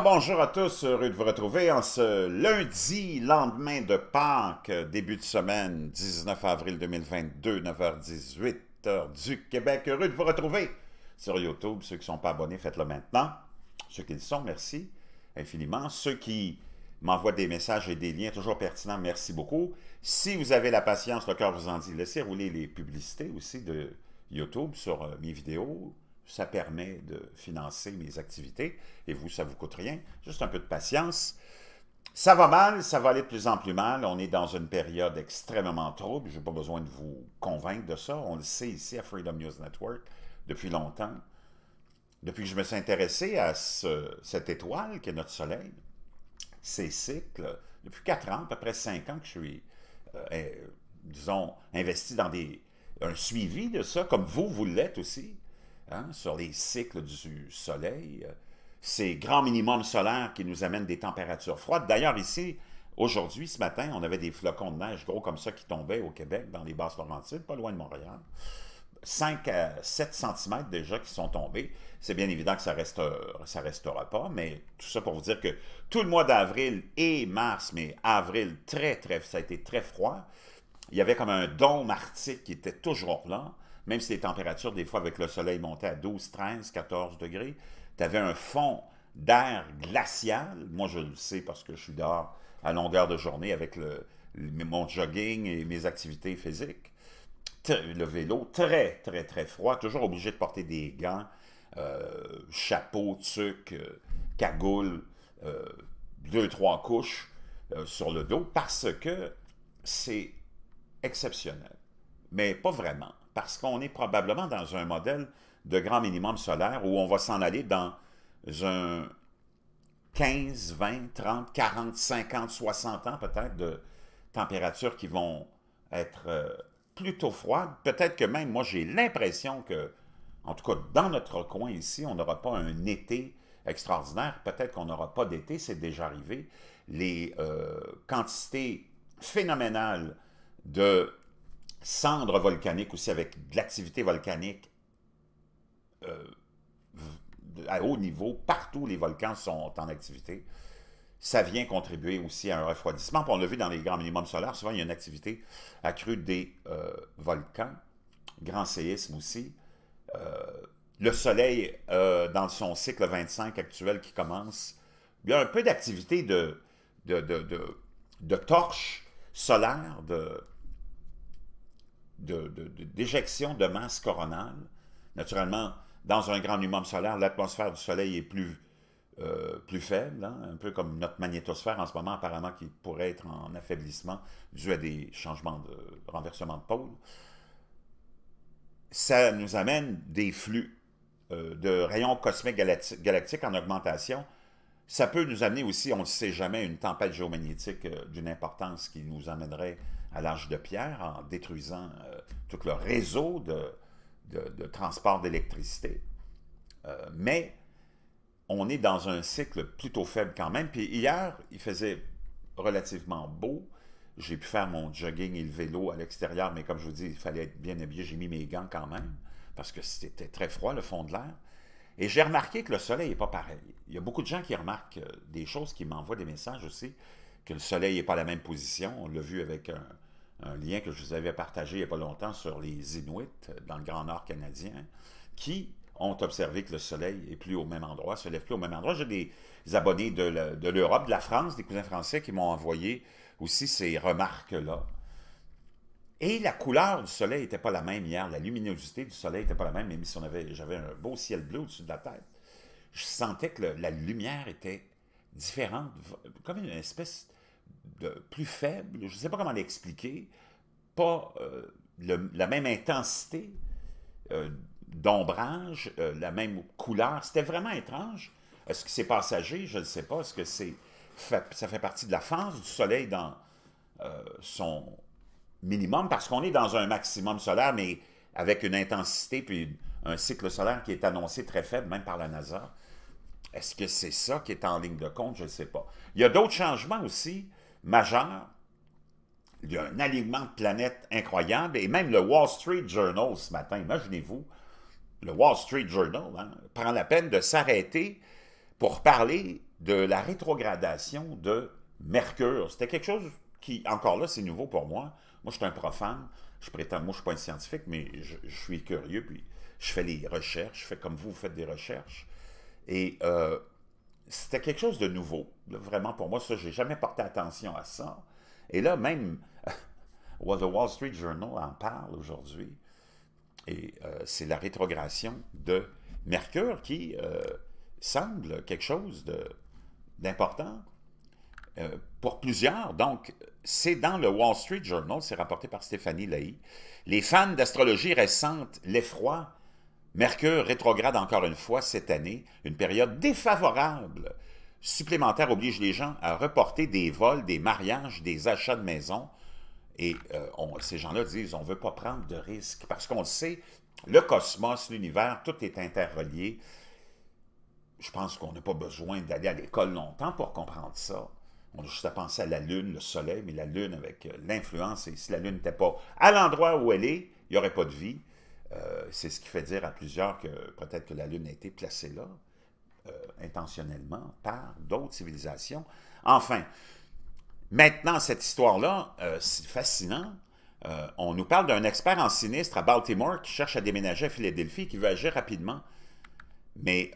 bonjour à tous, heureux de vous retrouver en ce lundi, lendemain de Pâques, début de semaine, 19 avril 2022, 9h18, heure du Québec. Heureux de vous retrouver sur YouTube. Ceux qui ne sont pas abonnés, faites-le maintenant. Ceux qui le sont, merci infiniment. Ceux qui m'envoient des messages et des liens toujours pertinents, merci beaucoup. Si vous avez la patience, le cœur vous en dit, laissez rouler les publicités aussi de YouTube sur euh, mes vidéos, ça permet de financer mes activités. Et vous, ça ne vous coûte rien. Juste un peu de patience. Ça va mal, ça va aller de plus en plus mal. On est dans une période extrêmement trouble. Je n'ai pas besoin de vous convaincre de ça. On le sait ici à Freedom News Network depuis longtemps. Depuis que je me suis intéressé à cette étoile qui est notre Soleil, ces cycles, depuis quatre ans, à peu près cinq ans que je suis, euh, eh, disons, investi dans des, un suivi de ça, comme vous, vous l'êtes aussi. Hein, sur les cycles du soleil, euh, ces grands minimums solaires qui nous amènent des températures froides. D'ailleurs, ici, aujourd'hui, ce matin, on avait des flocons de neige gros comme ça qui tombaient au Québec, dans les Basses-Laurentides, pas loin de Montréal. 5 à 7 cm déjà qui sont tombés. C'est bien évident que ça ne ça restera pas, mais tout ça pour vous dire que tout le mois d'avril et mars, mais avril, très, très, ça a été très froid. Il y avait comme un dôme arctique qui était toujours là même si les températures, des fois, avec le soleil montaient à 12, 13, 14 degrés, tu avais un fond d'air glacial. Moi, je le sais parce que je suis dehors à longueur de journée avec mon jogging et mes activités physiques. Le vélo, très, très, très froid. Toujours obligé de porter des gants, euh, chapeau, tuc, euh, cagoule, euh, deux, trois couches sur le dos parce que c'est exceptionnel. Mais pas vraiment parce qu'on est probablement dans un modèle de grand minimum solaire où on va s'en aller dans un 15, 20, 30, 40, 50, 60 ans peut-être de températures qui vont être euh, plutôt froides. Peut-être que même, moi, j'ai l'impression que, en tout cas, dans notre coin ici, on n'aura pas un été extraordinaire. Peut-être qu'on n'aura pas d'été, c'est déjà arrivé. Les euh, quantités phénoménales de cendres volcaniques aussi, avec de l'activité volcanique euh, à haut niveau. Partout, les volcans sont en activité. Ça vient contribuer aussi à un refroidissement. on l'a vu dans les grands minimums solaires, souvent il y a une activité accrue des euh, volcans, grand séisme aussi. Euh, le Soleil, dans son cycle 25 actuel qui commence, il y a un peu d'activité de, de, de, de, de torches solaires, de, d'éjection de, masse coronale. Naturellement, dans un grand minimum solaire, l'atmosphère du Soleil est plus, euh, plus faible, hein, un peu comme notre magnétosphère en ce moment, apparemment, qui pourrait être en affaiblissement dû à des changements de renversement de pôle. Ça nous amène des flux euh, de rayons cosmiques galactiques en augmentation ça peut nous amener aussi, on ne sait jamais, une tempête géomagnétique euh, d'une importance qui nous amènerait à l'âge de pierre en détruisant euh, tout le réseau de, transport d'électricité. Euh, mais on est dans un cycle plutôt faible quand même. Puis hier, il faisait relativement beau. J'ai pu faire mon jogging et le vélo à l'extérieur, mais comme je vous dis, il fallait être bien habillé. J'ai mis mes gants quand même parce que c'était très froid, le fond de l'air. Et j'ai remarqué que le soleil n'est pas pareil. Il y a beaucoup de gens qui remarquent euh, des choses, qui m'envoient des messages aussi, que le soleil n'est pas à la même position. On l'a vu avec un, lien que je vous avais partagé il n'y a pas longtemps sur les Inuits euh, dans le Grand Nord canadien, qui ont observé que le soleil est plus au même endroit, se lève plus au même endroit. J'ai des abonnés de l'Europe, de la France, des cousins français qui m'ont envoyé aussi ces remarques-là. Et la couleur du soleil n'était pas la même hier, la luminosité du soleil n'était pas la même, même si j'avais un beau ciel bleu au-dessus de la tête. Je sentais que la lumière était différente, comme une espèce de plus faible, je ne sais pas comment l'expliquer, pas euh, la même intensité euh, d'ombrage, euh, la même couleur. C'était vraiment étrange. Est-ce que c'est passager? Je ne sais pas. Est-ce que c'est ça fait partie de la phase du soleil dans son minimum parce qu'on est dans un maximum solaire, mais avec une intensité puis un cycle solaire qui est annoncé très faible, même par la NASA. Est-ce que c'est ça qui est en ligne de compte? Je ne sais pas. Il y a d'autres changements aussi majeurs. Il y a un alignement de planètes incroyable et même le Wall Street Journal ce matin, imaginez-vous, le Wall Street Journal hein, prend la peine de s'arrêter pour parler de la rétrogradation de Mercure. C'était quelque chose qui, encore là, c'est nouveau pour moi. Moi, je suis un profane. Je prétends, moi, je ne suis pas un scientifique, mais je, suis curieux. Puis, je fais les recherches. Je fais comme vous, vous faites des recherches. Et euh, c'était quelque chose de nouveau. Vraiment, pour moi, ça, n'ai jamais porté attention à ça. Et là, même, The Wall Street Journal en parle aujourd'hui. Et euh, c'est la rétrogression de Mercure qui euh, semble quelque chose d'important euh, pour plusieurs. Donc, c'est dans le Wall Street Journal, c'est rapporté par Stéphanie Lay. Les fans d'astrologie ressentent l'effroi. Mercure rétrograde encore une fois cette année, une période défavorable supplémentaire oblige les gens à reporter des vols, des mariages, des achats de maisons. Et euh, ces gens-là disent on ne veut pas prendre de risques parce qu'on le sait, le cosmos, l'univers, tout est interrelié. Je pense qu'on n'a pas besoin d'aller à l'école longtemps pour comprendre ça. On a juste à penser à la Lune, le Soleil, mais la Lune avec euh, l'influence, et si la Lune n'était pas à l'endroit où elle est, il n'y aurait pas de vie. Euh, c'est ce qui fait dire à plusieurs que peut-être que la Lune a été placée là, euh, intentionnellement, par d'autres civilisations. Enfin, maintenant, cette histoire-là, c'est fascinant. on nous parle d'un expert en sinistre à Baltimore qui cherche à déménager à Philadelphie, qui veut agir rapidement. Mais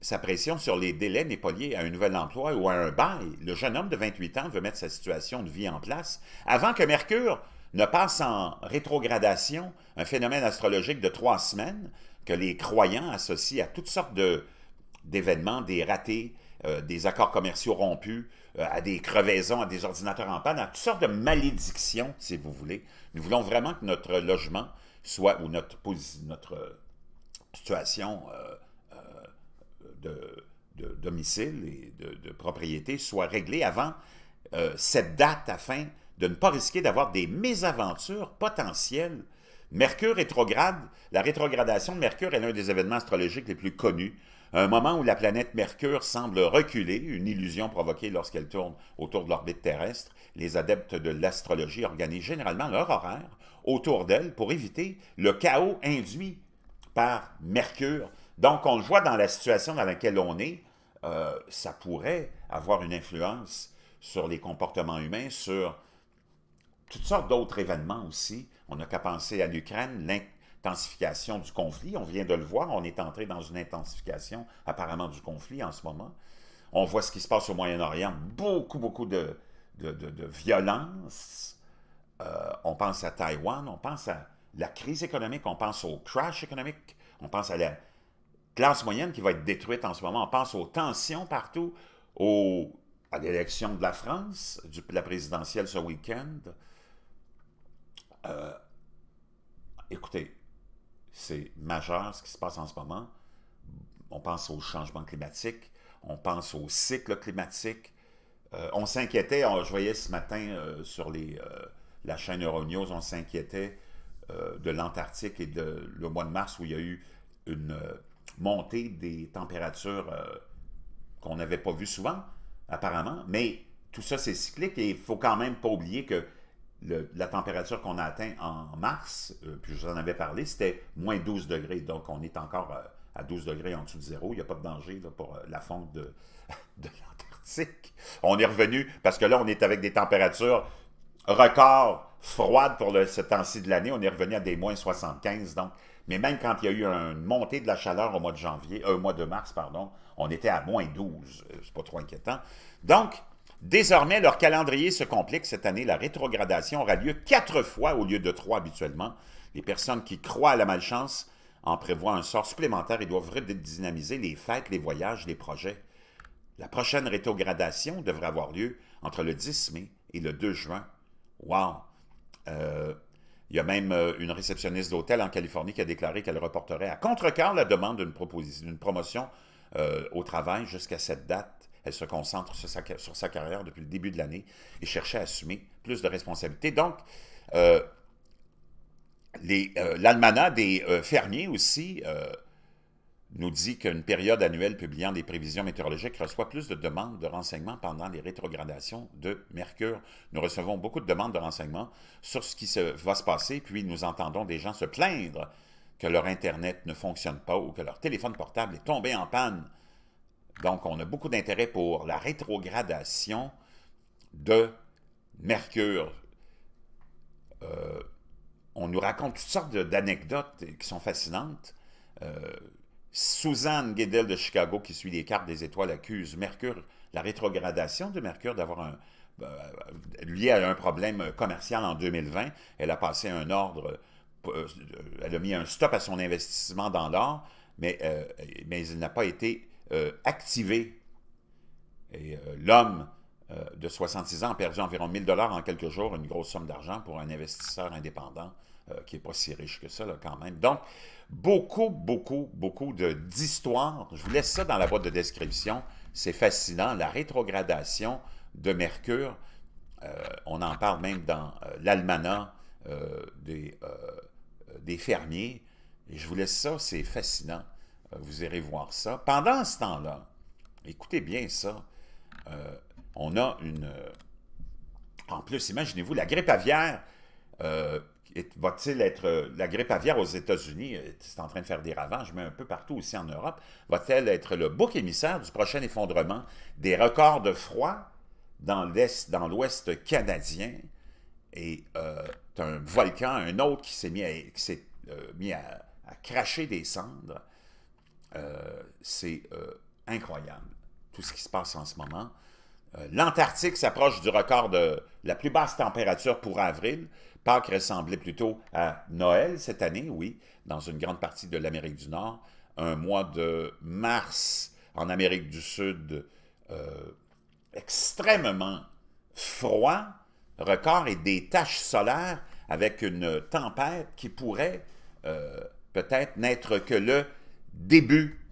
sa pression sur les délais n'est pas liée à un nouvel emploi ou à un bail. Le jeune homme de 28 ans veut mettre sa situation de vie en place avant que Mercure ne passe en rétrogradation, un phénomène astrologique de trois semaines que les croyants associent à toutes sortes d'événements, des ratés, euh, des accords commerciaux rompus, euh, à des crevaisons, à des ordinateurs en panne, à toutes sortes de malédictions, si vous voulez. Nous voulons vraiment que notre logement soit, ou notre, notre euh, situation de, domicile et de, propriétés propriété soient réglés avant euh, cette date afin de ne pas risquer d'avoir des mésaventures potentielles. Mercure rétrograde, la rétrogradation de Mercure est l'un des événements astrologiques les plus connus. Un moment où la planète Mercure semble reculer, une illusion provoquée lorsqu'elle tourne autour de l'orbite terrestre, les adeptes de l'astrologie organisent généralement leur horaire autour d'elle pour éviter le chaos induit par Mercure donc, on le voit dans la situation dans laquelle on est, euh, ça pourrait avoir une influence sur les comportements humains, sur toutes sortes d'autres événements aussi. On n'a qu'à penser à l'Ukraine, l'intensification du conflit. On vient de le voir, on est entré dans une intensification apparemment du conflit en ce moment. On voit ce qui se passe au Moyen-Orient, beaucoup, beaucoup de, de, violence. Euh, on pense à Taïwan, on pense à la crise économique, on pense au crash économique, on pense à la, classe moyenne qui va être détruite en ce moment. On pense aux tensions partout, aux, à l'élection de la France, la présidentielle ce week-end. Euh, écoutez, c'est majeur ce qui se passe en ce moment. On pense au changement climatique, on pense au cycle climatique. Euh, on s'inquiétait, je voyais ce matin euh, sur les, la chaîne Euronews, on s'inquiétait de l'Antarctique et de le mois de mars où il y a eu une montée des températures euh, qu'on n'avait pas vues souvent, apparemment. Mais tout ça, c'est cyclique et il faut quand même pas oublier que la température qu'on a atteint en mars, euh, puis je vous en avais parlé, c'était moins 12 degrés. Donc, on est encore euh, à 12 degrés en dessous de zéro. Il n'y a pas de danger pour la fonte de, de l'Antarctique. On est revenu, parce que là, on est avec des températures records froides pour le, ce temps-ci de l'année. On est revenu à des moins 75. Donc, mais même quand il y a eu une montée de la chaleur au mois de janvier, un euh, mois de mars, pardon, on était à moins 12. Euh, c'est pas trop inquiétant. Donc, désormais, leur calendrier se complique cette année. La rétrogradation aura lieu quatre fois au lieu de trois habituellement. Les personnes qui croient à la malchance en prévoient un sort supplémentaire et doivent redynamiser les fêtes, les voyages, les projets. La prochaine rétrogradation devrait avoir lieu entre le 10 mai et le 2 juin. Wow! Euh, il y a même euh, une réceptionniste d'hôtel en Californie qui a déclaré qu'elle reporterait à contre-cœur la demande d'une promotion euh, au travail jusqu'à cette date. Elle se concentre sur sa, carrière depuis le début de l'année et cherchait à assumer plus de responsabilités. Donc, euh, euh l'almanach des fermiers aussi nous dit qu'une période annuelle publiant des prévisions météorologiques reçoit plus de demandes de renseignements pendant les rétrogradations de Mercure. Nous recevons beaucoup de demandes de renseignements sur ce qui va se passer, puis nous entendons des gens se plaindre que leur Internet ne fonctionne pas ou que leur téléphone portable est tombé en panne. Donc, on a beaucoup d'intérêt pour la rétrogradation de Mercure. Euh, on nous raconte toutes sortes d'anecdotes qui sont fascinantes. Euh, Suzanne Guedel de Chicago, qui suit les cartes des étoiles, accuse Mercure, la rétrogradation de Mercure d'avoir un, euh, lié à un problème commercial en 2020. Elle a passé un ordre, euh, elle a mis un stop à son investissement dans l'or, mais, euh, mais il n'a pas été activé. Et l'homme de 66 ans a perdu environ 1000 dollars en quelques jours, une grosse somme d'argent pour un investisseur indépendant. Euh, qui n'est pas si riche que ça, là, quand même. Donc, beaucoup, beaucoup, beaucoup d'histoires. Je vous laisse ça dans la boîte de description. C'est fascinant. La rétrogradation de Mercure, euh, on en parle même dans euh, l'Almana des, des fermiers. Et je vous laisse ça, c'est fascinant. vous irez voir ça. Pendant ce temps-là, écoutez bien ça, on a une... en plus, imaginez-vous, la grippe aviaire va-t-il être. Euh, la grippe aviaire aux États-Unis, euh, c'est en train de faire des ravages, mais un peu partout aussi en Europe, va-t-elle être le bouc émissaire du prochain effondrement des records de froid dans l'Ouest canadien? Et euh, un volcan, un autre qui s'est mis, à, cracher des cendres. c'est incroyable, tout ce qui se passe en ce moment. L'Antarctique s'approche du record de la plus basse température pour avril. Pâques ressemblait plutôt à Noël cette année, oui, dans une grande partie de l'Amérique du Nord. Un mois de mars en Amérique du Sud euh, extrêmement froid, record et des taches solaires avec une tempête qui pourrait euh, peut-être n'être que le début.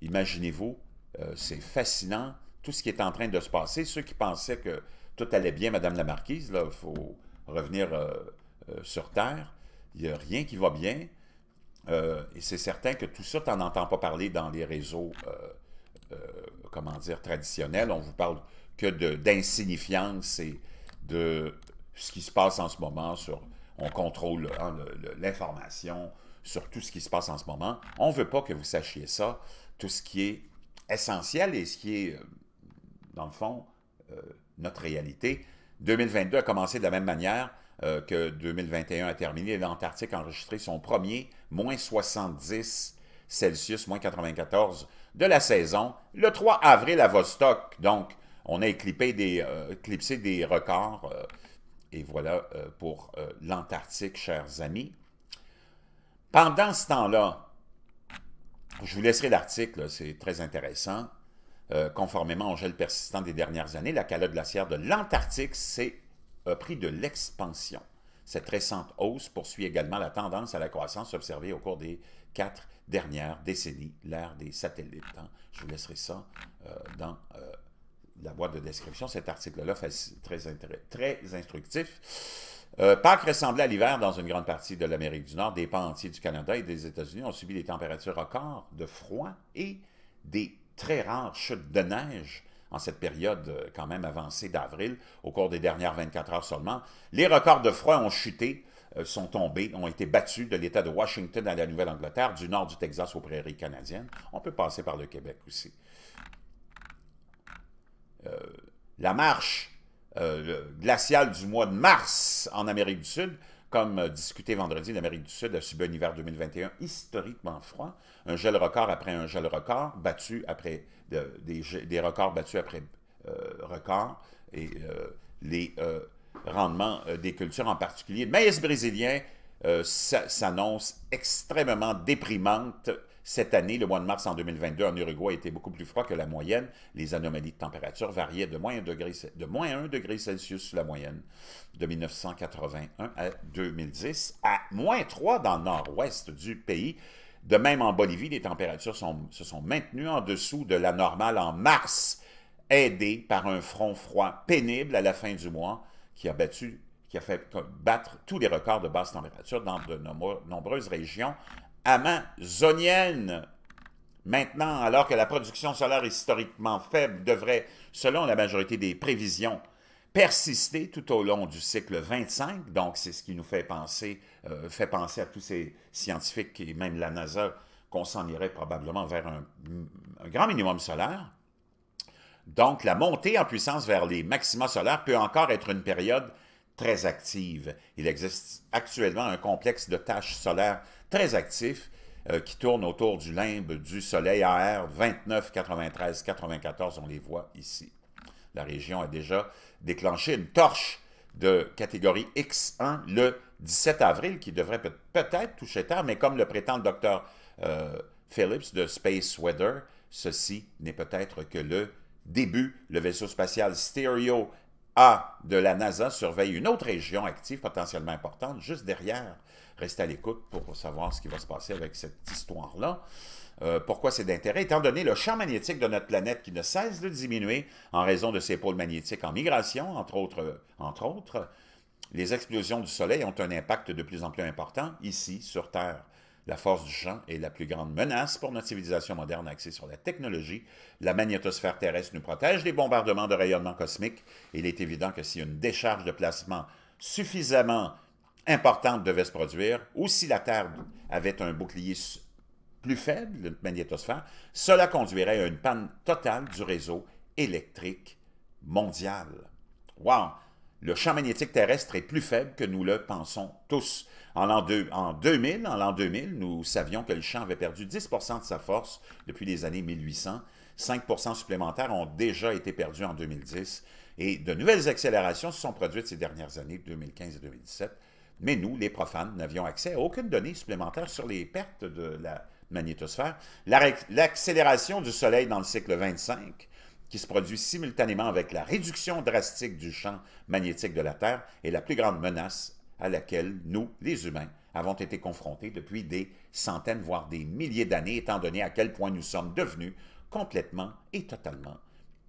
Imaginez-vous, euh, c'est fascinant tout ce qui est en train de se passer. Ceux qui pensaient que tout allait bien, Madame la Marquise, il faut revenir euh, euh, sur Terre. Il n'y a rien qui va bien. Euh, et c'est certain que tout ça, tu n'en entends pas parler dans les réseaux, comment dire, traditionnels. On vous parle que d'insignifiance et de ce qui se passe en ce moment sur on contrôle hein, l'information sur tout ce qui se passe en ce moment. On ne veut pas que vous sachiez ça, tout ce qui est essentiel et ce qui est, dans le fond, notre réalité. 2022 a commencé de la même manière euh, que 2021 a terminé. L'Antarctique a enregistré son premier, moins 70 Celsius, moins 94 de la saison, le 3 avril à Vostok. Donc, on a des, euh, éclipsé des records. Euh, et voilà pour l'Antarctique, chers amis. Pendant ce temps-là, je vous laisserai l'article, c'est très intéressant. Euh, conformément au gel persistant des dernières années, la calotte glaciaire de l'Antarctique s'est pris de l'expansion. Cette récente hausse poursuit également la tendance à la croissance observée au cours des quatre dernières décennies, l'ère des satellites. Hein. Je vous laisserai ça euh, dans euh, la boîte de description. Cet article-là est très, instructif. Pâques ressemblait à l'hiver dans une grande partie de l'Amérique du Nord. Des pans entiers du Canada et des États-Unis ont subi des températures records de froid et des très rare chute de neige en cette période euh, quand même avancée d'avril, au cours des dernières 24 heures seulement. Les records de froid ont chuté, euh, sont tombés, ont été battus de l'État de Washington à la Nouvelle-Angleterre, du nord du Texas aux prairies canadiennes. On peut passer par le Québec aussi. Euh, la marche glaciale du mois de mars en Amérique du Sud comme euh, discuté vendredi, l'Amérique du Sud a subi un hiver 2021 historiquement froid, un gel record après un gel record, battu après des, des, records battus après euh, records, et euh, les rendements des cultures, en particulier maïs brésilien, s'annonce extrêmement déprimante cette année, le mois de mars en 2022 en Uruguay était beaucoup plus froid que la moyenne. Les anomalies de température variaient de moins 1 degré, Celsius sous la moyenne de 1981 à 2010 à moins 3 dans le nord-ouest du pays. De même, en Bolivie, les températures se sont maintenues en dessous de la normale en mars, aidées par un front froid pénible à la fin du mois qui a battu qui a fait battre tous les records de basse température dans de nombreuses régions amazonienne. Maintenant, alors que la production solaire est historiquement faible, devrait, selon la majorité des prévisions, persister tout au long du cycle 25. Donc, c'est ce qui nous fait penser, euh, fait penser à tous ces scientifiques et même la NASA qu'on s'en irait probablement vers un, un, grand minimum solaire. Donc, la montée en puissance vers les maxima solaires peut encore être une période très active. Il existe actuellement un complexe de tâches solaires très actif euh, qui tourne autour du limbe du Soleil AR 29, 93, 94. On les voit ici. La région a déjà déclenché une torche de catégorie X1 le 17 avril qui devrait peut-être toucher Terre, mais comme le prétend le docteur euh, Phillips de Space Weather, ceci n'est peut-être que le début. Le vaisseau spatial Stereo a de la NASA surveille une autre région active potentiellement importante juste derrière. Restez à l'écoute pour savoir ce qui va se passer avec cette histoire-là. Euh, pourquoi c'est d'intérêt? Étant donné le champ magnétique de notre planète qui ne cesse de diminuer en raison de ses pôles magnétiques en migration, entre autres, euh, entre autres les explosions du Soleil ont un impact de plus en plus important ici, sur Terre. La force du champ est la plus grande menace pour notre civilisation moderne axée sur la technologie. La magnétosphère terrestre nous protège des bombardements de rayonnement cosmique. Il est évident que si une décharge de placement suffisamment importante devait se produire, ou si la Terre avait un bouclier plus faible, une magnétosphère, cela conduirait à une panne totale du réseau électrique mondial. Wow! le champ magnétique terrestre est plus faible que nous le pensons tous. En, 2000, en l'an 2000, nous savions que le champ avait perdu 10 de sa force depuis les années 1800. 5 supplémentaires ont déjà été perdus en 2010 et de nouvelles accélérations se sont produites ces dernières années, 2015 et 2017. Mais nous, les profanes, n'avions accès à aucune donnée supplémentaire sur les pertes de la magnétosphère. L'accélération du Soleil dans le cycle 25 qui se produit simultanément avec la réduction drastique du champ magnétique de la Terre est la plus grande menace à laquelle nous, les humains, avons été confrontés depuis des centaines, voire des milliers d'années, étant donné à quel point nous sommes devenus complètement et totalement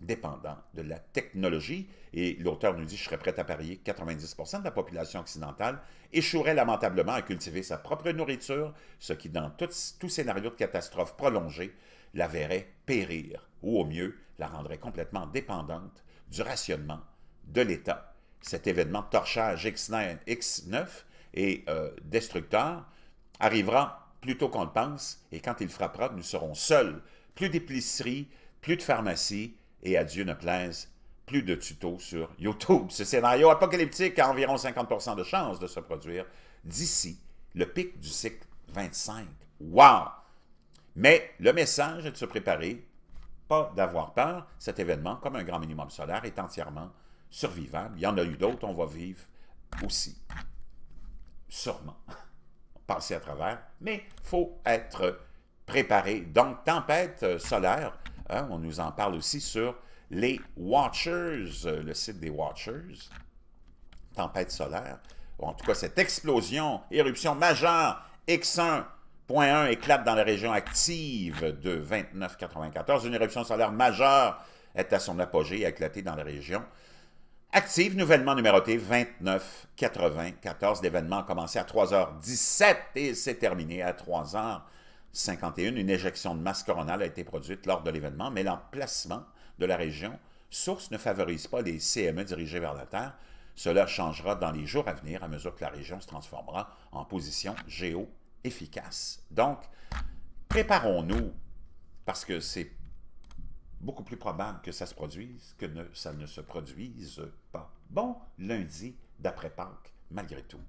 dépendants de la technologie. Et l'auteur nous dit, je serais prêt à parier que 90 de la population occidentale échouerait lamentablement à cultiver sa propre nourriture, ce qui, dans tout, tout scénario de catastrophe prolongée, la verrait périr, ou au mieux, la rendrait complètement dépendante du rationnement de l'État. Cet événement de torchage X9, X9 et euh, destructeur arrivera plus tôt qu'on le pense, et quand il frappera, nous serons seuls. Plus d'épicerie, plus de pharmacie, et à Dieu ne plaise, plus de tutos sur YouTube. Ce scénario apocalyptique a environ 50 de chances de se produire d'ici le pic du cycle 25. Wow! Mais le message est de se préparer pas d'avoir peur. Cet événement, comme un grand minimum solaire, est entièrement survivable. Il y en a eu d'autres, on va vivre aussi. Sûrement. Passer à travers, mais il faut être préparé. Donc, tempête euh, solaire, hein, on nous en parle aussi sur les Watchers, euh, le site des Watchers. Tempête solaire, en tout cas cette explosion, éruption majeure X1 Point 1 éclate dans la région active de 29-94. Une éruption solaire majeure est à son apogée et a éclaté dans la région active, nouvellement numéroté 29-94. L'événement a commencé à 3h17 et s'est terminé à 3h51. Une éjection de masse coronale a été produite lors de l'événement, mais l'emplacement de la région source ne favorise pas les CME dirigés vers la Terre. Cela changera dans les jours à venir à mesure que la région se transformera en position géo. Donc, préparons-nous, parce que c'est beaucoup plus probable que ça se produise que ça ne se produise pas. Bon lundi d'après Pâques, malgré tout.